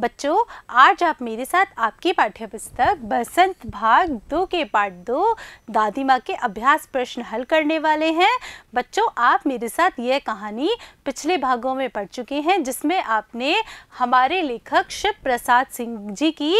बच्चों आज आप मेरे साथ आपकी पाठ्य पुस्तक बसंत भाग दो के पाठ दो दादी माँ के अभ्यास प्रश्न हल करने वाले हैं बच्चों आप मेरे साथ यह कहानी पिछले भागों में पढ़ चुके हैं जिसमें आपने हमारे लेखक शिव प्रसाद सिंह जी की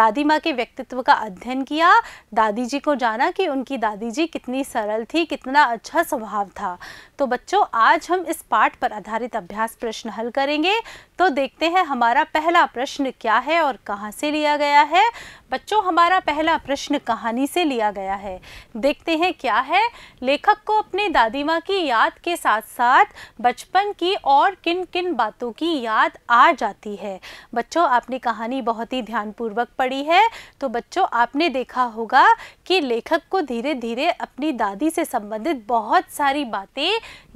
दादी माँ के व्यक्तित्व का अध्ययन किया दादी जी को जाना कि उनकी दादी जी कितनी सरल थी कितना अच्छा स्वभाव था तो बच्चों आज हम इस पाठ पर आधारित अभ्यास प्रश्न हल करेंगे तो देखते हैं हमारा पहला प्रश्न क्या है और कहाँ से लिया गया है बच्चों हमारा पहला प्रश्न कहानी से लिया गया है देखते हैं क्या है लेखक को अपने दादी माँ की याद के साथ साथ बचपन की और किन किन बातों की याद आ जाती है बच्चों आपने कहानी बहुत ही ध्यानपूर्वक पढ़ी है तो बच्चों आपने देखा होगा कि लेखक को धीरे धीरे अपनी दादी से संबंधित बहुत सारी बातें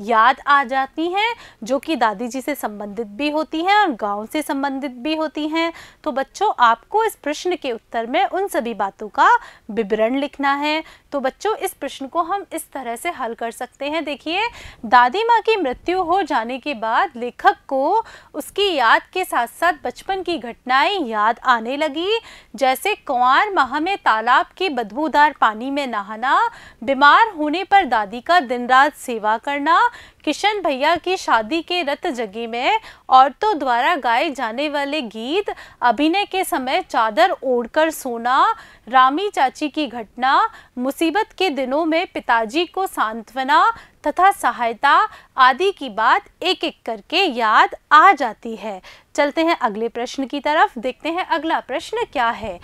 याद आ जाती हैं जो कि दादी जी से संबंधित भी होती हैं और गाँव से संबंधित भी होती हैं तो बच्चों आपको इस प्रश्न के उत्तर स्तर में उन सभी बातों का विवरण लिखना है तो बच्चों इस प्रश्न को हम इस तरह से हल कर सकते हैं देखिए दादी माँ की मृत्यु हो जाने के बाद लेखक को उसकी याद के साथ साथ बचपन की घटनाएं याद आने लगी जैसे कुंवर माह में तालाब के बदबूदार पानी में नहाना बीमार होने पर दादी का दिन रात सेवा करना किशन भैया की शादी के रथ जगी में औरतों द्वारा गाए जाने वाले गीत अभिनय के समय चादर ओढ़कर सोना रामी चाची की घटना मुसीबत के दिनों में पिताजी को सांत्वना तथा सहायता आदि की बात एक एक करके याद आ जाती है चलते हैं अगले प्रश्न की तरफ देखते हैं अगला प्रश्न क्या है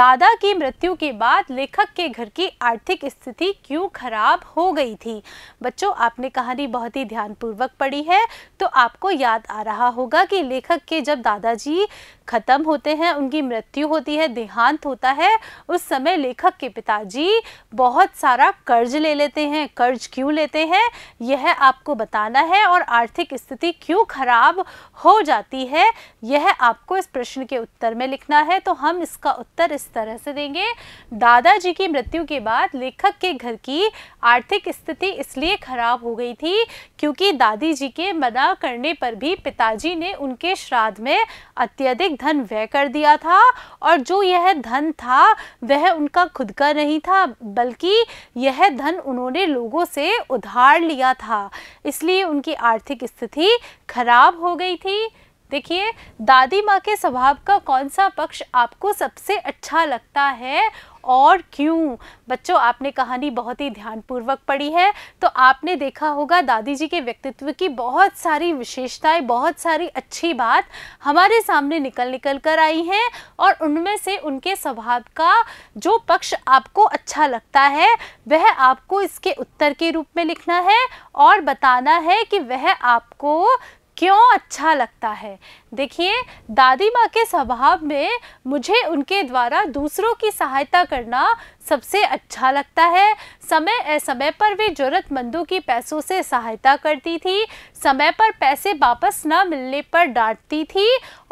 दादा की मृत्यु के बाद लेखक के घर की आर्थिक स्थिति क्यों खराब हो गई थी बच्चों आपने कहानी बहुत ही ध्यानपूर्वक पढ़ी है तो आपको याद आ रहा होगा कि लेखक के जब दादाजी ख़त्म होते हैं उनकी मृत्यु होती है देहांत होता है उस समय लेखक के पिताजी बहुत सारा कर्ज ले लेते हैं कर्ज क्यों लेते हैं यह आपको बताना है और आर्थिक स्थिति क्यों खराब हो जाती है यह आपको इस प्रश्न के उत्तर में लिखना है तो हम इसका उत्तर इस तरह से देंगे दादाजी की मृत्यु के बाद लेखक के घर की आर्थिक स्थिति इसलिए खराब हो गई थी क्योंकि दादी जी के मना करने पर भी पिताजी ने उनके श्राद्ध में अत्यधिक धन व्यय कर दिया था और जो यह धन था वह उनका खुद का नहीं था बल्कि यह धन उन्होंने लोगों से उधार लिया था इसलिए उनकी आर्थिक स्थिति खराब हो गई थी देखिए दादी माँ के स्वभाव का कौन सा पक्ष आपको सबसे अच्छा लगता है और क्यों बच्चों आपने कहानी बहुत ही ध्यानपूर्वक पढ़ी है तो आपने देखा होगा दादी जी के व्यक्तित्व की बहुत सारी विशेषताएं बहुत सारी अच्छी बात हमारे सामने निकल निकल कर आई हैं और उनमें से उनके स्वभाव का जो पक्ष आपको अच्छा लगता है वह आपको इसके उत्तर के रूप में लिखना है और बताना है कि वह आपको क्यों अच्छा लगता है देखिए दादी माँ के स्वभाव में मुझे उनके द्वारा दूसरों की सहायता करना सबसे अच्छा लगता है समय असमय पर वे ज़रूरतमंदों की पैसों से सहायता करती थी समय पर पैसे वापस न मिलने पर डांटती थी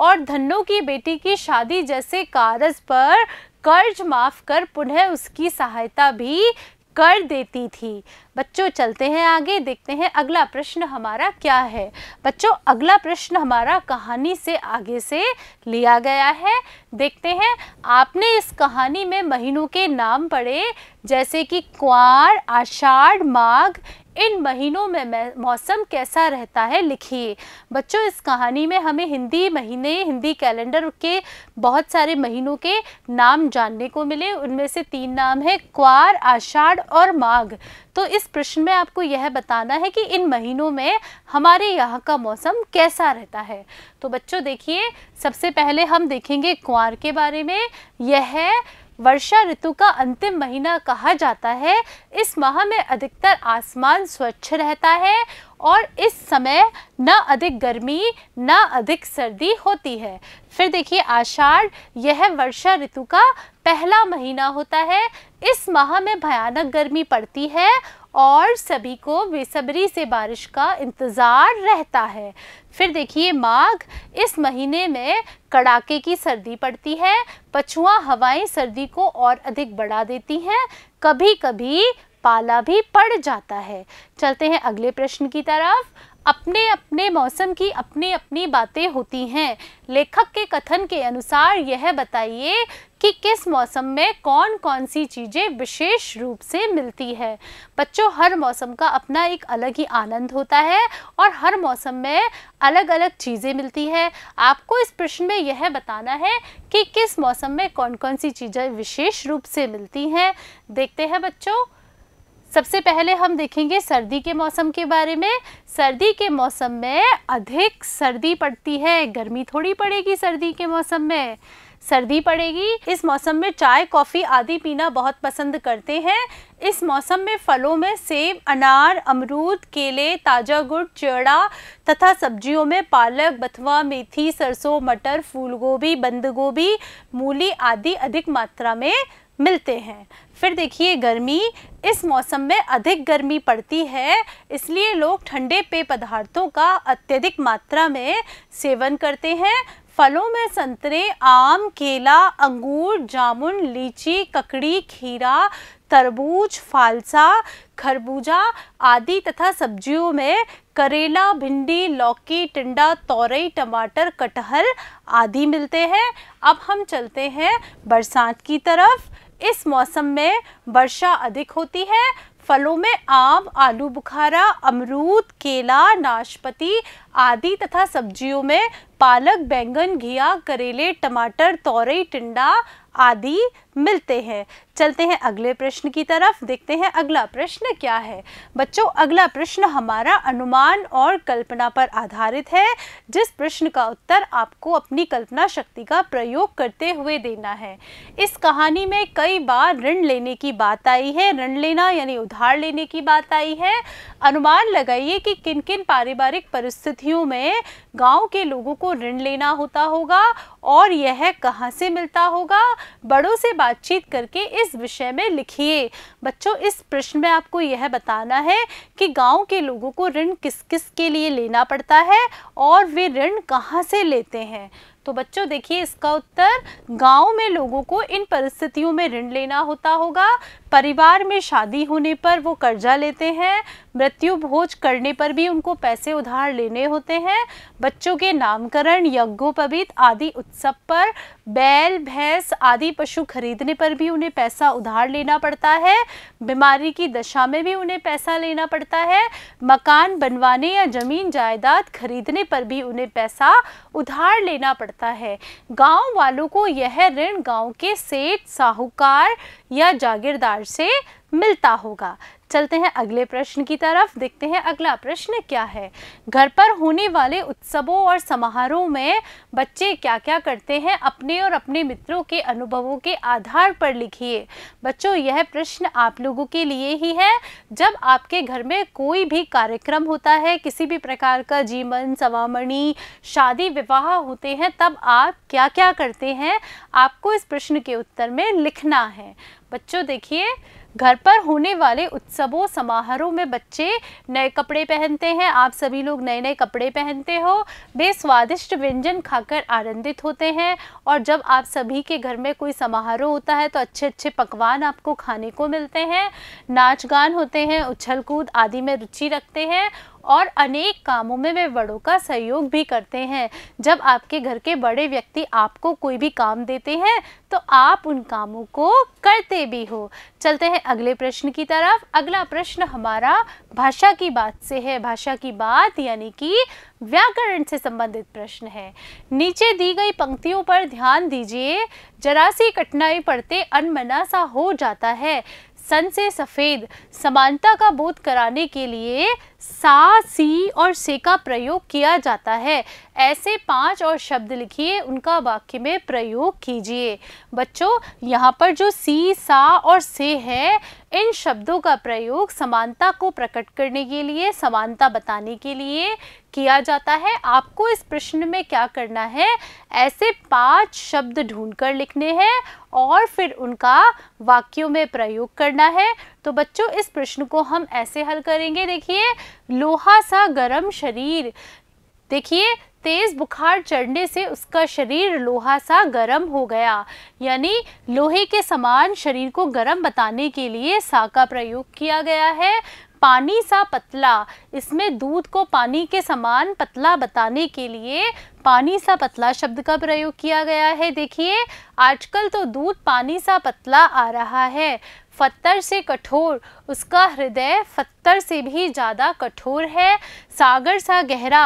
और धनों की बेटी की शादी जैसे कारज पर कर्ज माफ़ कर पुनः उसकी सहायता भी कर देती थी बच्चों चलते हैं आगे देखते हैं अगला प्रश्न हमारा क्या है बच्चों अगला प्रश्न हमारा कहानी से आगे से लिया गया है देखते हैं आपने इस कहानी में महीनों के नाम पढ़े जैसे कि क्वार आषाढ़ माघ इन महीनों में मौसम कैसा रहता है लिखिए बच्चों इस कहानी में हमें हिंदी महीने हिंदी कैलेंडर के बहुत सारे महीनों के नाम जानने को मिले उनमें से तीन नाम है क्वार आषाढ़ और माघ तो इस प्रश्न में आपको यह बताना है कि इन महीनों में हमारे यहाँ का मौसम कैसा रहता है तो बच्चों देखिए सबसे पहले हम देखेंगे क्वार के बारे में यह वर्षा ऋतु का अंतिम महीना कहा जाता है इस माह में अधिकतर आसमान स्वच्छ रहता है और इस समय न अधिक गर्मी न अधिक सर्दी होती है फिर देखिए आषाढ़ यह वर्षा ऋतु का पहला महीना होता है इस माह में भयानक गर्मी पड़ती है और सभी को बेसब्री से बारिश का इंतज़ार रहता है फिर देखिए माघ इस महीने में कड़ाके की सर्दी पड़ती है पछुआ हवाएं सर्दी को और अधिक बढ़ा देती हैं कभी कभी पाला भी पड़ जाता है चलते हैं अगले प्रश्न की तरफ अपने अपने मौसम की अपनी अपनी बातें होती हैं लेखक के कथन के अनुसार यह बताइए कि किस मौसम में कौन कौन सी चीज़ें विशेष रूप से मिलती है बच्चों हर मौसम का अपना एक अलग ही आनंद होता है और हर मौसम में अलग अलग चीज़ें मिलती है आपको इस प्रश्न में यह बताना है कि किस मौसम में कौन कौन सी चीज़ें विशेष रूप से मिलती हैं देखते हैं बच्चों सबसे पहले हम देखेंगे सर्दी के मौसम के बारे में सर्दी के मौसम में अधिक सर्दी पड़ती है गर्मी थोड़ी पड़ेगी सर्दी के मौसम में सर्दी पड़ेगी इस मौसम में चाय कॉफ़ी आदि पीना बहुत पसंद करते हैं इस मौसम में फलों में सेब अनार अमरूद केले ताज़ा गुड़ चेड़ा तथा सब्जियों में पालक बथुआ मेथी सरसों मटर फूलगोभी बंद गोभी मूली आदि अधिक मात्रा में मिलते हैं फिर देखिए गर्मी इस मौसम में अधिक गर्मी पड़ती है इसलिए लोग ठंडे पेय पदार्थों का अत्यधिक मात्रा में सेवन करते हैं फलों में संतरे आम केला अंगूर जामुन लीची ककड़ी खीरा तरबूज फालसा खरबूजा आदि तथा सब्जियों में करेला भिंडी लौकी टिंडा तोरई टमाटर कटहल आदि मिलते हैं अब हम चलते हैं बरसात की तरफ इस मौसम में वर्षा अधिक होती है फलों में आम आलू बुखारा अमरूद केला नाशपति आदि तथा सब्जियों में पालक बैंगन घिया करेले टमाटर तोरई टिंडा आदि मिलते हैं चलते हैं अगले प्रश्न की तरफ देखते हैं अगला प्रश्न क्या है बच्चों अगला प्रश्न हमारा अनुमान और कल्पना पर आधारित है जिस प्रश्न का उत्तर आपको अपनी कल्पना शक्ति का प्रयोग करते हुए देना है इस कहानी में कई बार ऋण लेने की बात आई है ऋण लेना यानी उधार लेने की बात आई है अनुमान लगाइए कि किन किन पारिवारिक परिस्थितियों में गाँव के लोगों को ऋण लेना होता होगा और यह कहाँ से मिलता होगा बड़ों से बातचीत करके इस विषय में लिखिए बच्चों इस प्रश्न में आपको यह बताना है कि गांव के लोगों को ऋण किस किस के लिए लेना पड़ता है और वे ऋण कहाँ से लेते हैं तो बच्चों देखिए इसका उत्तर गांव में लोगों को इन परिस्थितियों में ऋण लेना होता होगा परिवार में शादी होने पर वो कर्जा लेते हैं मृत्यु भोज करने पर भी उनको पैसे उधार लेने होते हैं बच्चों के नामकरण यज्ञोपवीत आदि उत्सव पर बैल भैंस आदि पशु खरीदने पर भी उन्हें पैसा उधार लेना पड़ता है बीमारी की दशा में भी उन्हें पैसा लेना पड़ता है मकान बनवाने या ज़मीन जायदाद खरीदने पर भी उन्हें पैसा उधार लेना पड़ता करता है गांव वालों को यह ऋण गांव के सेठ साहूकार या जागीरदार से मिलता होगा चलते हैं अगले प्रश्न की तरफ देखते हैं अगला प्रश्न क्या है घर पर होने वाले उत्सवों और समारोह में बच्चे क्या क्या करते हैं अपने और अपने मित्रों के अनुभवों के आधार पर लिखिए बच्चों यह प्रश्न आप लोगों के लिए ही है जब आपके घर में कोई भी कार्यक्रम होता है किसी भी प्रकार का जीवन सवामणी शादी विवाह होते हैं तब आप क्या क्या करते हैं आपको इस प्रश्न के उत्तर में लिखना है बच्चों देखिए घर पर होने वाले उत्सवों समारोह में बच्चे नए कपड़े पहनते हैं आप सभी लोग नए नए कपड़े पहनते हो बेस्वादिष्ट स्वादिष्ट व्यंजन खाकर आनंदित होते हैं और जब आप सभी के घर में कोई समारोह होता है तो अच्छे अच्छे पकवान आपको खाने को मिलते हैं नाच गान होते हैं उछल कूद आदि में रुचि रखते हैं और अनेक कामों में वे बड़ों का सहयोग भी करते हैं जब आपके घर के बड़े व्यक्ति आपको कोई भी काम देते हैं तो आप उन कामों को करते भी हो चलते हैं अगले प्रश्न की तरफ अगला प्रश्न हमारा भाषा की बात से है भाषा की बात यानी कि व्याकरण से संबंधित प्रश्न है नीचे दी गई पंक्तियों पर ध्यान दीजिए जरा सी कठिनाई पड़ते अनमना सा हो जाता है सन से सफ़ेद समानता का बोध कराने के लिए सा सी और से का प्रयोग किया जाता है ऐसे पांच और शब्द लिखिए उनका वाक्य में प्रयोग कीजिए बच्चों यहाँ पर जो सी सा और से है इन शब्दों का प्रयोग समानता को प्रकट करने के लिए समानता बताने के लिए किया जाता है आपको इस प्रश्न में क्या करना है ऐसे पांच शब्द ढूंढकर लिखने हैं और फिर उनका वाक्यों में प्रयोग करना है तो बच्चों इस प्रश्न को हम ऐसे हल करेंगे देखिए लोहा सा गर्म शरीर देखिए तेज़ बुखार चढ़ने से उसका शरीर लोहा सा गर्म हो गया यानी लोहे के समान शरीर को गर्म बताने के लिए सा का प्रयोग किया गया है पानी सा पतला इसमें दूध को पानी के समान पतला बताने के लिए पानी सा पतला शब्द का प्रयोग किया गया है देखिए आजकल तो दूध पानी सा पतला आ रहा है फत्तर से कठोर उसका हृदय फत्तर से भी ज़्यादा कठोर है सागर सा गहरा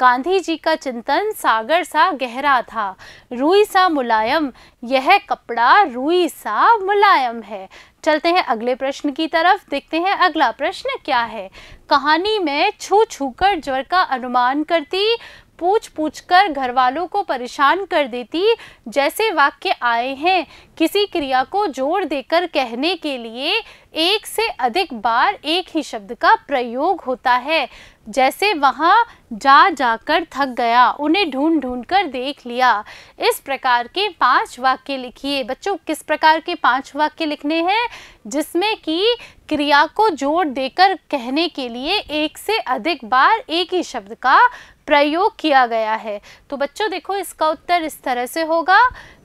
गांधी जी का चिंतन सागर सा गहरा था रुई सा मुलायम यह कपड़ा रुई सा मुलायम है चलते हैं अगले प्रश्न की तरफ देखते हैं अगला प्रश्न क्या है कहानी में छू छू कर ज्वर का अनुमान करती पूछ पूछ कर घर वालों को परेशान कर देती जैसे वाक्य आए हैं किसी क्रिया को जोड़ देकर कहने के लिए एक से अधिक बार एक ही शब्द का प्रयोग होता है जैसे वहाँ जा जाकर थक गया उन्हें ढूंढ ढूंढ कर देख लिया इस प्रकार के पांच वाक्य लिखिए बच्चों किस प्रकार के पांच वाक्य लिखने हैं जिसमें कि क्रिया को जोड़ देकर कहने के लिए एक से अधिक बार एक ही शब्द का प्रयोग किया गया है तो बच्चों देखो इसका उत्तर इस तरह से होगा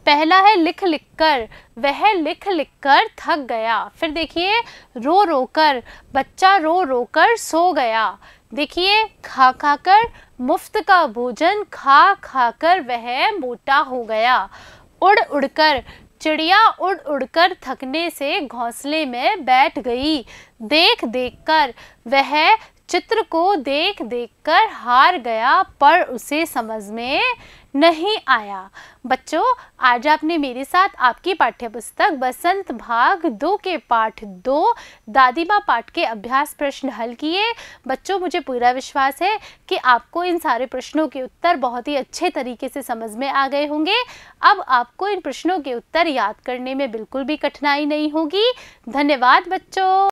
पहला है लिख लिख कर वह लिख लिख कर थक गया फिर देखिए रो रो कर बच्चा रो रो कर सो गया देखिए खा खा कर मुफ्त का भोजन खा खा कर वह मोटा हो गया उड़ उड़कर चिड़िया उड़ उड़कर थकने से घोंसले में बैठ गई देख देख कर वह चित्र को देख देख कर हार गया पर उसे समझ में नहीं आया बच्चों आज आपने मेरे साथ आपकी पाठ्य पुस्तक बसंत भाग दो के पाठ दो दादी माँ पाठ के अभ्यास प्रश्न हल किए बच्चों मुझे पूरा विश्वास है कि आपको इन सारे प्रश्नों के उत्तर बहुत ही अच्छे तरीके से समझ में आ गए होंगे अब आपको इन प्रश्नों के उत्तर याद करने में बिल्कुल भी कठिनाई नहीं होगी धन्यवाद बच्चों